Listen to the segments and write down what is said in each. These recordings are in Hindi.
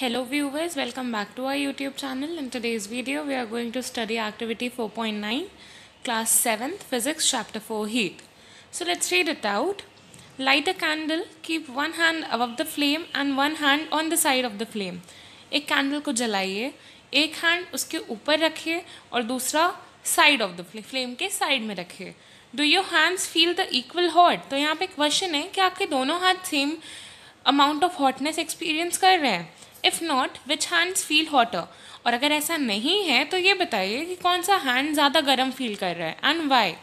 Hello viewers, welcome back to our YouTube channel. In today's video, we are going to study activity 4.9, class 7th, physics chapter 4, heat. So let's read it out. Light a candle, keep one hand above the flame and one hand on the side of the flame. ek एक कैंडल को जलाइए एक हैंड उसके ऊपर रखिए और दूसरा साइड ऑफ flame फ्लेम के साइड में रखिए do your hands feel the equal hot तो यहाँ पे question hai ki aapke dono हाथ same amount of hotness experience kar rahe hain if not which hands feel hotter और अगर ऐसा नहीं है तो ये बताइए कि कौन सा हैंड ज़्यादा गर्म फील कर रहा है एंड वाई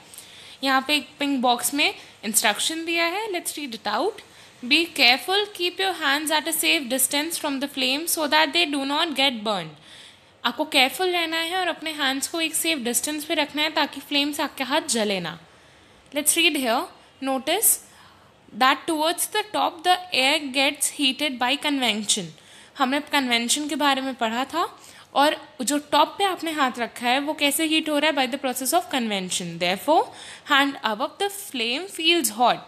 यहाँ पे एक पिंक बॉक्स में इंस्ट्रक्शन दिया है let's read it out be careful keep your hands at a safe distance from the flame so that they do not get burn आपको केयरफुल रहना है और अपने हैंड्स को एक सेफ डिस्टेंस पे रखना है ताकि फ्लेम्स आपके हाथ जले ना let's read here notice that towards the top the air gets heated by convention हमने कन्वेंशन के बारे में पढ़ा था और जो टॉप पे आपने हाथ रखा है वो कैसे हीट हो रहा है by the process of convention therefore hand above the flame feels hot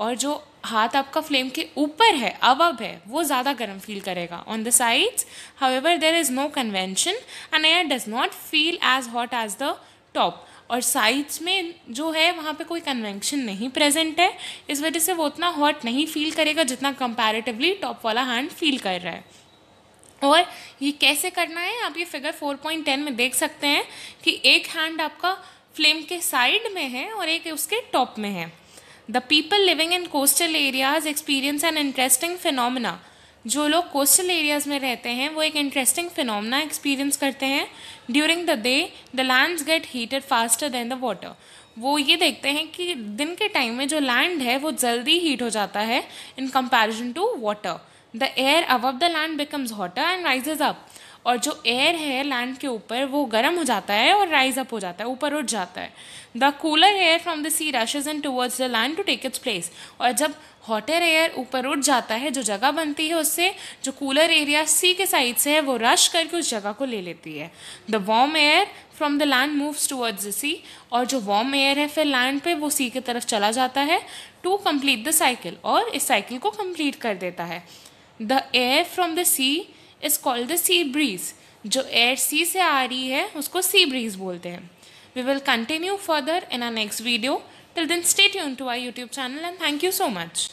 और जो हाथ आपका फ्लेम के ऊपर है अबब है वो ज़्यादा गर्म फील करेगा on the sides however there is no convention and air does not feel as hot as the top और साइड्स में जो है वहाँ पे कोई कन्वेंशन नहीं प्रेजेंट है इस वजह से वो उतना हॉट नहीं फील करेगा जितना कंपैरेटिवली टॉप वाला हैंड फील कर रहा है और ये कैसे करना है आप ये फिगर 4.10 में देख सकते हैं कि एक हैंड आपका फ्लेम के साइड में है और एक उसके टॉप में है the people living in coastal areas experience an interesting phenomena जो लोग कोस्टल एरियाज में रहते हैं वो एक इंटरेस्टिंग फिनोमिना एक्सपीरियंस करते हैं during the day the land get heated faster than the water वो ये देखते हैं कि दिन के टाइम में जो लैंड है वो जल्दी हीट हो जाता है in comparison to water the air above the land becomes hotter and rises up और जो एयर है लैंड के ऊपर वो गर्म हो जाता है और राइज अप हो जाता है ऊपर उठ जाता है the cooler air from the sea rushes in towards the land to take its place और जब हॉटर एयर ऊपर उठ जाता है जो जगह बनती है उससे जो कूलर एरिया सी के साइड से है वो रश करके उस जगह को ले लेती है the warm air from the land moves towards the sea और जो वॉम एयर है फिर लैंड पे वो सी की तरफ चला जाता है टू कम्प्लीट द साइकिल और इस साइकिल को कम्प्लीट कर देता है the air from the sea is called the sea breeze जो एयर सी से आ रही है उसको सी ब्रीज बोलते हैं we will continue further in our next video till then stay tune to our YouTube channel and thank you so much